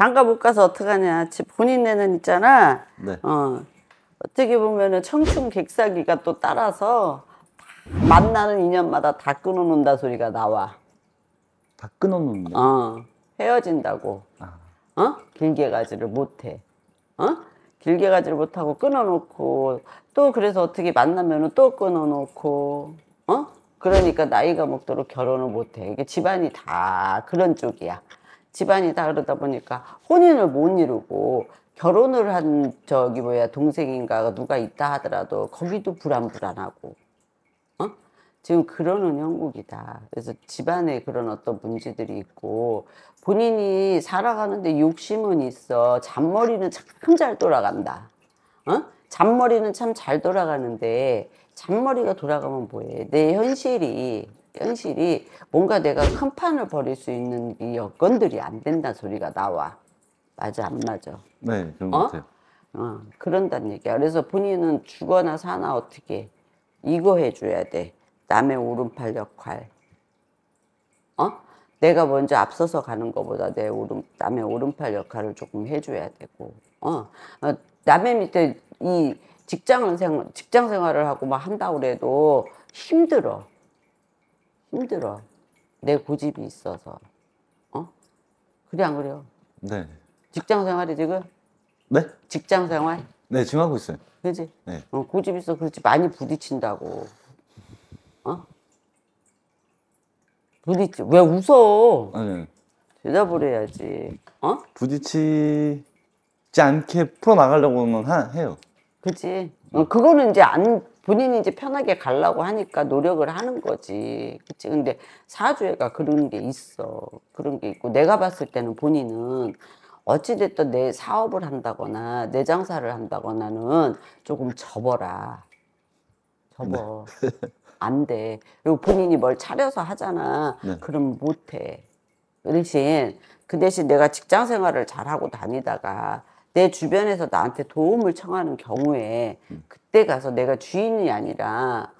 장가 못 가서 어떡하냐. 집 본인네는 있잖아. 네. 어, 어떻게 보면은 청춘 객사기가 또 따라서 만나는 인연마다 다 끊어놓는다 소리가 나와. 다 끊어놓는다? 어. 헤어진다고. 아. 어? 길게 가지를 못해. 어? 길게 가지를 못하고 끊어놓고 또 그래서 어떻게 만나면 은또 끊어놓고 어? 그러니까 나이가 먹도록 결혼을 못해. 이게 집안이 다 그런 쪽이야. 집안이다 그러다 보니까 혼인을 못 이루고 결혼을 한 저기 뭐야 동생인가 누가 있다 하더라도 거기도 불안불안하고 어? 지금 그러는 형국이다. 그래서 집안에 그런 어떤 문제들이 있고 본인이 살아가는데 욕심은 있어. 잔머리는 참 잘 돌아간다. 어? 잔머리는 참 잘 돌아가는데 잔머리가 돌아가면 뭐해? 내 현실이 현실이 뭔가 내가 큰 판을 벌일 수 있는 이 여건들이 안 된다 소리가 나와. 맞아 안 맞아? 네 그런 어? 것 어? 같아요. 어, 그런단 얘기야. 그래서 본인은 죽어나 사나 어떻게 이거 해줘야 돼. 남의 오른팔 역할. 어? 내가 먼저 앞서서 가는 것보다 내 오른 남의 오른팔 역할을 조금 해줘야 되고. 어, 어 남의 밑에 이 직장을 생 직장 생활을 하고 막 한다 그래도 힘들어. 힘들어. 내 고집이 있어서. 어? 그래 안 그래요? 네. 직장 생활이 지금? 네? 직장 생활? 네, 지금 하고 있어요. 그지? 네. 어, 고집 있어. 그렇지. 많이 부딪힌다고. 어? 부딪히. 왜 웃어? 아니. 네. 대답을 해야지. 어? 부딪히지 않게 풀어나가려고는 하, 해요. 그지? 어, 그거는 이제 안 본인이 이제 편하게 가려고 하니까 노력을 하는 거지. 그치? 근데 사주에가 그런 게 있어. 그런 게 있고, 내가 봤을 때는 본인은 어찌됐든 내 사업을 한다거나, 내 장사를 한다거나는 조금 접어라. 접어. 네. 안 돼. 그리고 본인이 뭘 차려서 하잖아. 네. 그럼 못 해. 그 대신, 그 대신 내가 직장 생활을 잘하고 다니다가 내 주변에서 나한테 도움을 청하는 경우에 음. 그때 가서 내가 주인이 아니라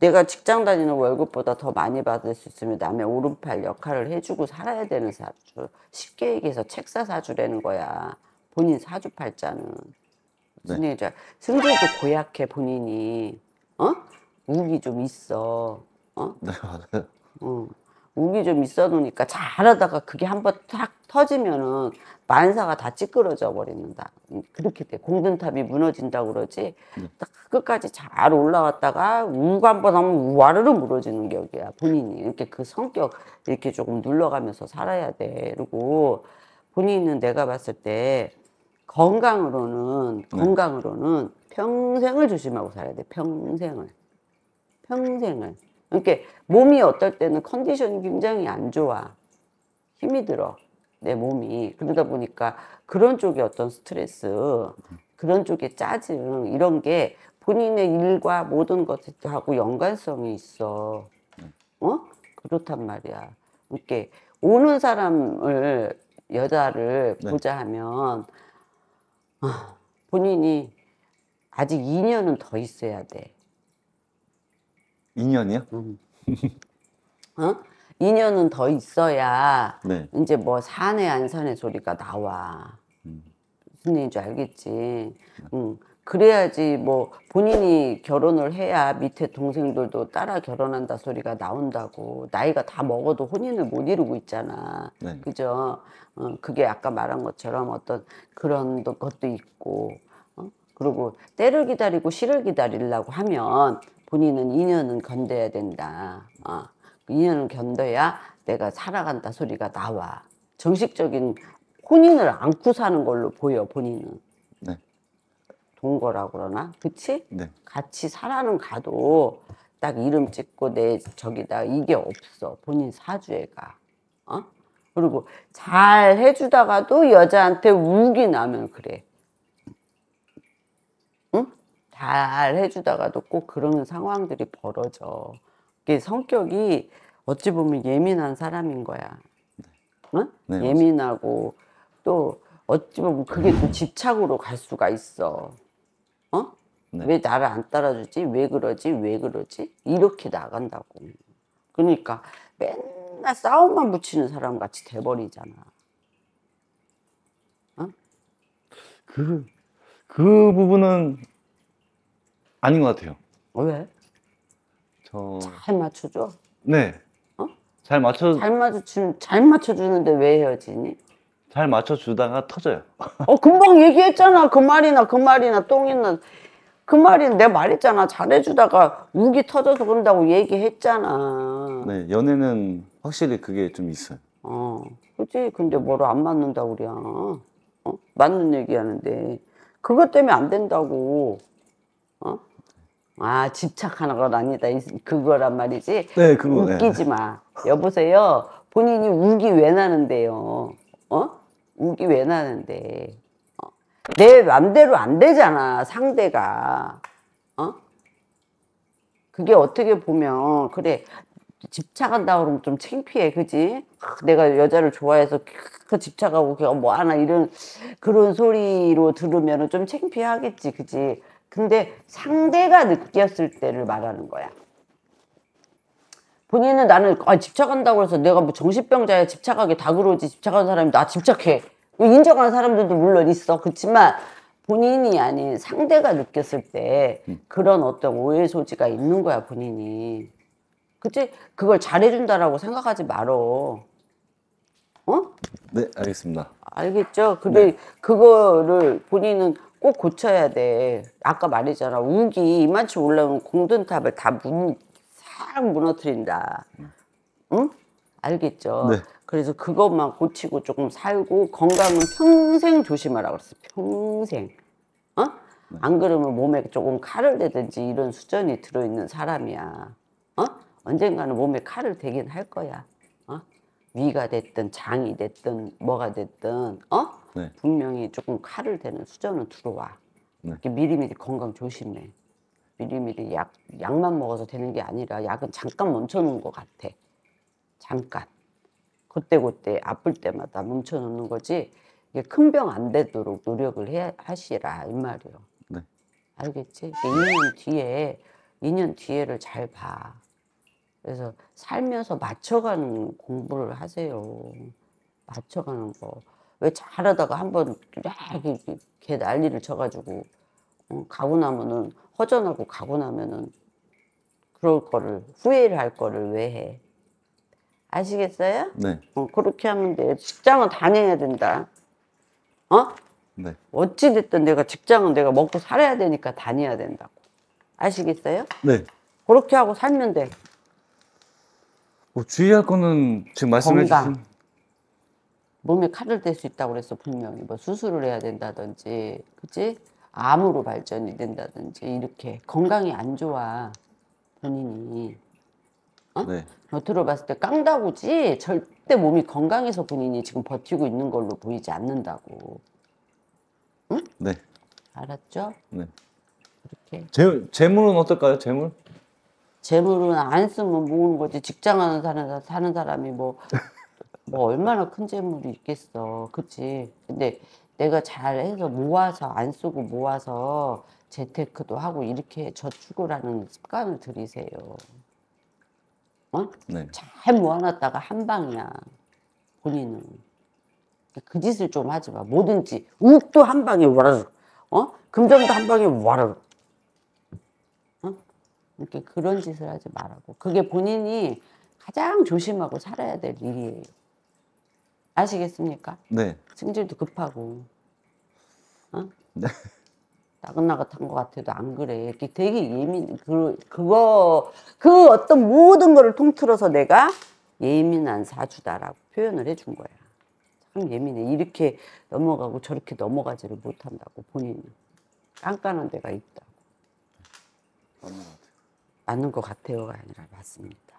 내가 직장 다니는 월급보다 더 많이 받을 수 있으면 남의 오른팔 역할을 해주고 살아야 되는 사주. 쉽게 얘기해서 책사 사주라는 거야. 본인 사주팔자는. 네. 무슨 얘기죠? 네. 승질도 고약해 본인이. 어? 운이 좀 있어. 어? 네 맞아요. 어. 운이 좀 있어 놓으니까 잘하다가 그게 한 번 탁 터지면은 만사가 다 찌그러져 버린다. 음, 그렇게 돼. 공든탑이 무너진다 그러지. 네. 딱 끝까지 잘 올라왔다가 우가 한번 하면 우와르르 무너지는 격이야. 본인이. 이렇게 그 성격 이렇게 조금 눌러가면서 살아야 돼. 그리고 본인은 내가 봤을 때 건강으로는, 네. 건강으로는 평생을 조심하고 살아야 돼. 평생을. 평생을. 그러니까 몸이 어떨 때는 컨디션이 굉장히 안 좋아. 힘이 들어. 내 몸이. 그러다 보니까 그런 쪽에 어떤 스트레스, 그런 쪽에 짜증, 이런 게 본인의 일과 모든 것하고 연관성이 있어. 어? 그렇단 말이야. 이렇게 오는 사람을 여자를 네. 보자 하면 어, 본인이 아직 2년은 더 있어야 돼. 2년이요? 음. 어? 2년은 더 있어야 네. 이제 뭐 사내 안 사내 소리가 나와. 음. 무슨 얘기인지 알겠지. 네. 음. 그래야지 뭐 본인이 결혼을 해야 밑에 동생들도 따라 결혼한다 소리가 나온다고 나이가 다 먹어도 혼인을 못 이루고 있잖아 네. 그죠 어, 그게 아까 말한 것처럼 어떤 그런 것도 있고 어? 그리고 때를 기다리고 시를 기다리려고 하면 본인은 인연은 견뎌야 된다. 어. 2년은 견뎌야 내가 살아간다 소리가 나와. 정식적인 혼인을 안고 사는 걸로 보여 본인은. 네. 동거라 그러나, 그치? 네. 같이 살아는 가도 딱 이름 찍고 내 저기다 이게 없어 본인 사주에가. 어? 그리고 잘 해주다가도 여자한테 우기 나면 그래. 잘 해주다가도 꼭 그러는 상황들이 벌어져. 이게 성격이 어찌 보면 예민한 사람인 거야. 응? 네, 예민하고 또 어찌 보면 그게 또 음. 집착으로 갈 수가 있어. 어? 네. 왜 나를 안 따라주지? 왜 그러지? 왜 그러지? 이렇게 나간다고. 그러니까 맨날 싸움만 붙이는 사람 같이 돼버리잖아. 어? 그, 그 부분은 아닌 것 같아요. 왜? 저... 잘 맞춰줘? 네. 어? 잘 맞춰. 잘 맞춰 잘 맞춰주는데 왜 헤어지니? 잘 맞춰주다가 터져요. 어 금방 얘기했잖아 그 말이나 그 말이나 똥이나 그 말이 내 말했잖아 잘해주다가 우기 터져서 그런다고 얘기했잖아. 네 연애는 확실히 그게 좀 있어요. 어 그지 근데 뭐로 안 맞는다 우리야. 어? 맞는 얘기하는데 그것 때문에 안 된다고. 어? 아 집착하는 건 아니다 그거란 말이지 네 그거 네. 웃기지 네. 마 여보세요 본인이 우기 왜 나는데요 어 우기 왜 나는데 어? 내 맘대로 안 되잖아 상대가 어 그게 어떻게 보면 그래 집착한다 그러면 좀 창피해 그지 아, 내가 여자를 좋아해서 그 집착하고 걔가 뭐 하나 이런 그런 소리로 들으면은 좀 창피하겠지 그지 근데 상대가 느꼈을 때를 말하는 거야. 본인은 나는 아, 집착한다고 해서 내가 뭐 정신병자야 집착하게 다 그러지 집착하는 사람이 나 집착해 뭐 인정하는 사람들도 물론 있어 그렇지만 본인이 아닌 상대가 느꼈을 때 음. 그런 어떤 오해 소지가 있는 거야 본인이 그치 그걸 잘해준다라고 생각하지 말어 어? 네 알겠습니다 알겠죠 근데 네. 그거를 본인은 꼭 고쳐야 돼. 아까 말했잖아. 우기 이만치 올라오면 공든탑을 다 문, 싹 무너뜨린다. 응? 알겠죠? 네. 그래서 그것만 고치고 조금 살고 건강은 평생 조심하라 그랬어. 평생. 어? 네. 안 그러면 몸에 조금 칼을 대든지 이런 수전이 들어있는 사람이야. 어? 언젠가는 몸에 칼을 대긴 할 거야. 위가 됐든 장이 됐든 뭐가 됐든 어 네. 분명히 조금 칼을 대는 수저는 들어와. 네. 미리미리 건강 조심해. 미리미리 약 약만 먹어서 되는 게 아니라 약은 잠깐 멈춰놓은 것 같아. 잠깐. 그때 그때 아플 때마다 멈춰놓는 거지. 이게 큰 병 안 되도록 노력을 해 하시라 이 말이요. 네. 알겠지? 2년 뒤에 2년 뒤에를 잘 봐. 그래서 살면서 맞춰가는 공부를 하세요. 맞춰가는 거. 왜 잘하다가 한번 이렇게 난리를 쳐가지고 어, 가고 나면은 허전하고 가고 나면은 그럴 거를 후회를 할 거를 왜 해? 아시겠어요? 네. 어, 그렇게 하면 돼. 직장은 다녀야 된다. 어? 네. 어찌 됐든 내가 직장은 내가 먹고 살아야 되니까 다녀야 된다고. 아시겠어요? 네. 그렇게 하고 살면 돼. 뭐 주의할 거는 지금 말씀해 건강. 주신 몸에 칼을 댈 수 있다고 그랬어 분명히 뭐 수술을 해야 된다든지 그치 암으로 발전이 된다든지 이렇게 건강이 안 좋아 본인이 어? 네. 겉으로 봤을 때 깡다구지 절대 몸이 건강해서 본인이 지금 버티고 있는 걸로 보이지 않는다고 응? 네 알았죠? 네. 이렇게 재, 재물은 어떨까요 재물? 재물은 안 쓰면 모으는 거지 직장하는 사는, 사는 사람이 뭐, 뭐 얼마나 큰 재물이 있겠어 그치 근데 내가 잘해서 모아서 안 쓰고 모아서 재테크도 하고 이렇게 저축을 하는 습관을 들이세요 어? 네. 잘 모아놨다가 한 방이야 본인은 그 짓을 좀 하지 마 뭐든지 우욱도 한 방에 와라 어? 금전도 한 방에 와라 이렇게 그런 짓을 하지 말라고. 그게 본인이 가장 조심하고 살아야 될 일이에요. 아시겠습니까? 네. 승질도 급하고, 어? 네. 나긋나긋한 것 같아도 안 그래. 이렇게 되게 예민, 그, 그거, 그 어떤 모든 거를 통틀어서 내가 예민한 사주다라고 표현을 해 준 거야. 참 예민해. 이렇게 넘어가고 저렇게 넘어가지를 못한다고 본인은. 깐깐한 데가 있다고. 않는 것 같아요가 아니라 맞습니다.